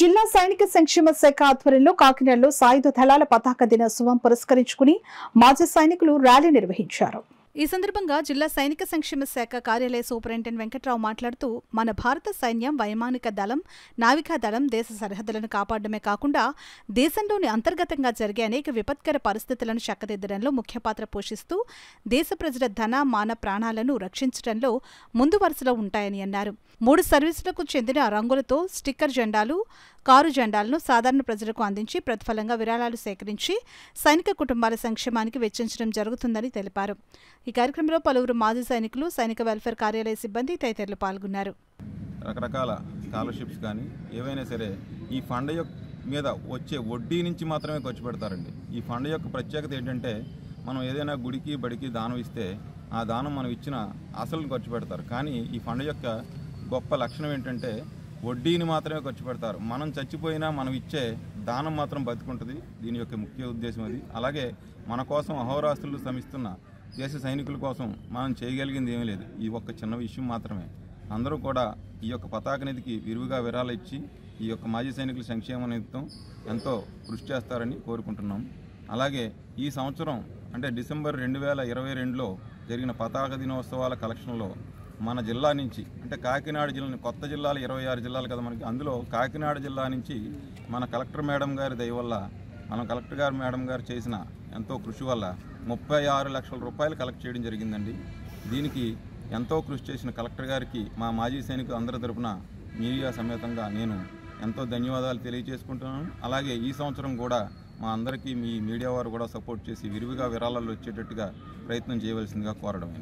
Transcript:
జిల్లా సైనిక సంక్షేమ శాఖ ఆధ్వర్యంలో కాకినాడలో సాయుధ దళాల పతాక దినోత్సవం పురస్కరించుకుని మాజీ సైనికులు ర్యాలీ నిర్వహించారు ఈ సందర్భంగా జిల్లా సైనిక సంక్షేమ శాఖ కార్యాలయ సూపరింటెండెంట్ వెంకట్రావు మాట్లాడుతూ మన భారత సైన్యం వైమానిక దళం నావికా దళం దేశ సరిహద్దులను కాపాడమే కాకుండా దేశంలోని అంతర్గతంగా జరిగే అనేక విపత్కర పరిస్థితులను చక్కదిద్దడంలో ముఖ్య పాత్ర పోషిస్తూ దేశ ప్రజల ధన మాన ప్రాణాలను రక్షించడంలో ముందు వరుసలో ఉంటాయని అన్నారు మూడు సర్వీసులకు చెందిన రంగులతో స్టిక్కర్ జెండాలు కారు జెండాలను సాధారణ ప్రజలకు అందించి ప్రతిఫలంగా విరాళాలు సేకరించి సైనిక కుటుంబాల సంక్షేమానికి వెచ్చించడం జరుగుతుందని తెలిపారు ఈ కార్యక్రమంలో పలువురు మాజీ సైనికులు సైనిక వెల్ఫేర్ కార్యాలయ సిబ్బంది తదితరులు పాల్గొన్నారు రకరకాల స్కాలర్షిప్స్ కానీ ఏవైనా సరే ఈ ఫండ్ యొక్క మీద వచ్చే వడ్డీ నుంచి మాత్రమే ఖర్చు పెడతారండి ఈ ఫండ్ యొక్క ప్రత్యేకత ఏంటంటే మనం ఏదైనా గుడికి బడికి దానం ఇస్తే ఆ దానం మనం ఇచ్చిన అసలు ఖర్చు పెడతారు కానీ ఈ ఫండ్ యొక్క గొప్ప లక్షణం ఏంటంటే వడ్డీని మాత్రమే ఖర్చు పెడతారు మనం చచ్చిపోయినా మనం ఇచ్చే దానం మాత్రం బతుకుంటుంది దీని యొక్క ముఖ్య ఉద్దేశం అది అలాగే మన కోసం అహోరాస్తులు శ్రమిస్తున్న దేశ సైనికుల కోసం మనం చేయగలిగింది ఏమీ లేదు ఈ ఒక్క చిన్న విషయం మాత్రమే అందరూ కూడా ఈ యొక్క పతాక నిధికి విరివిగా విరాళ ఇచ్చి ఈ యొక్క మాజీ సైనికుల సంక్షేమ నిమిత్తం ఎంతో కృషి చేస్తారని కోరుకుంటున్నాం అలాగే ఈ సంవత్సరం అంటే డిసెంబర్ రెండు వేల ఇరవై రెండులో జరిగిన పతాక దినోత్సవాల కలెక్షన్లో మన జిల్లా నుంచి అంటే కాకినాడ జిల్లా కొత్త జిల్లాలు ఇరవై ఆరు జిల్లాలు కదా మనకి అందులో కాకినాడ జిల్లా నుంచి మన కలెక్టర్ మేడం గారి దయ వల్ల మనం కలెక్టర్ గారు మేడం గారు చేసిన ఎంతో కృషి వల్ల ముప్పై ఆరు లక్షల రూపాయలు కలెక్ట్ చేయడం జరిగిందండి దీనికి ఎంతో కృషి చేసిన కలెక్టర్ గారికి మా మాజీ సైనికులు అందరి తరఫున మీడియా సమేతంగా నేను ఎంతో ధన్యవాదాలు తెలియజేసుకుంటున్నాను అలాగే ఈ సంవత్సరం కూడా మా అందరికీ మీ మీడియా వారు కూడా సపోర్ట్ చేసి విరివిగా విరాళాలు వచ్చేటట్టుగా ప్రయత్నం చేయవలసిందిగా కోరడం